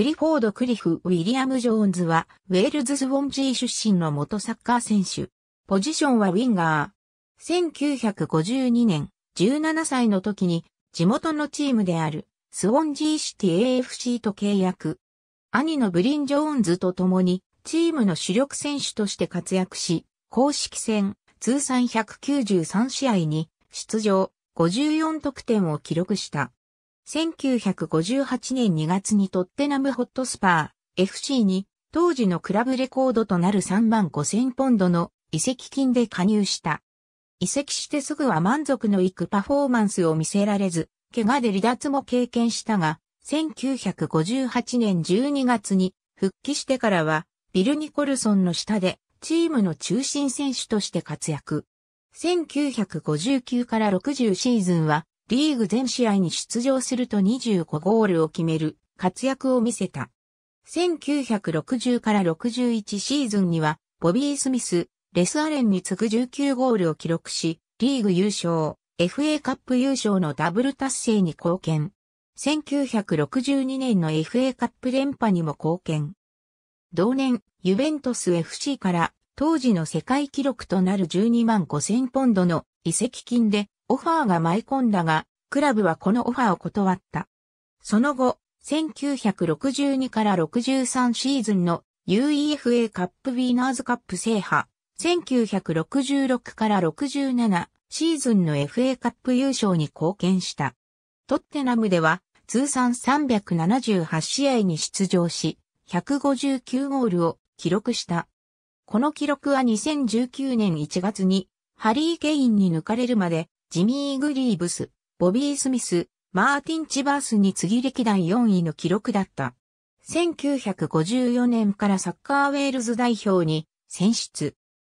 クリフォード・クリフ・ウィリアム・ジョーンズは、ウェールズ・スウォンジー出身の元サッカー選手。ポジションはウィンガー。1952年、17歳の時に、地元のチームである、スウォンジーシティ AFC と契約。兄のブリン・ジョーンズと共に、チームの主力選手として活躍し、公式戦、通算193試合に、出場、54得点を記録した。1958年2月にトッテナムホットスパー FC に当時のクラブレコードとなる3万5千ポンドの移籍金で加入した。移籍してすぐは満足のいくパフォーマンスを見せられず、怪我で離脱も経験したが、1958年12月に復帰してからは、ビル・ニコルソンの下でチームの中心選手として活躍。1959から60シーズンはリーグ全試合に出場すると25ゴールを決める活躍を見せた。1960から61シーズンには、ボビー・スミス、レス・アレンに次ぐ19ゴールを記録し、リーグ優勝、FA カップ優勝のダブル達成に貢献。1962年の FA カップ連覇にも貢献。同年、ユベントス FC から当時の世界記録となる12万5000ポンドの移籍金でオファーが舞い込んだが、クラブはこのオファーを断った。その後、1962から63シーズンの UEFA カップウィーナーズカップ制覇、1966から67シーズンの FA カップ優勝に貢献した。トッテナムでは通算378試合に出場し、159ゴールを記録した。この記録は2019年1月にハリー・ケインに抜かれるまでジミー・グリーブス、ボビー・スミス、マーティン・チバースに次歴代4位の記録だった。1954年からサッカーウェールズ代表に選出。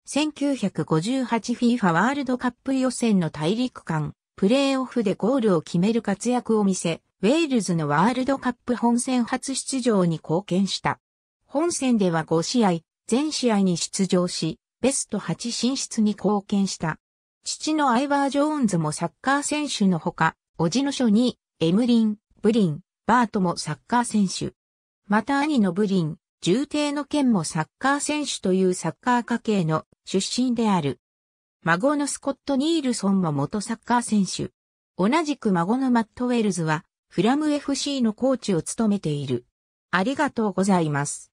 1958FIFA ワールドカップ予選の大陸間、プレーオフでゴールを決める活躍を見せ、ウェールズのワールドカップ本戦初出場に貢献した。本戦では5試合、全試合に出場し、ベスト8進出に貢献した。父のアイバー・ジョーンズもサッカー選手のほか、叔父の書に、エムリン、ブリン、バートもサッカー選手。また兄のブリン、重帝の剣もサッカー選手というサッカー家系の出身である。孫のスコット・ニールソンも元サッカー選手。同じく孫のマット・ウェルズは、フラム FC のコーチを務めている。ありがとうございます。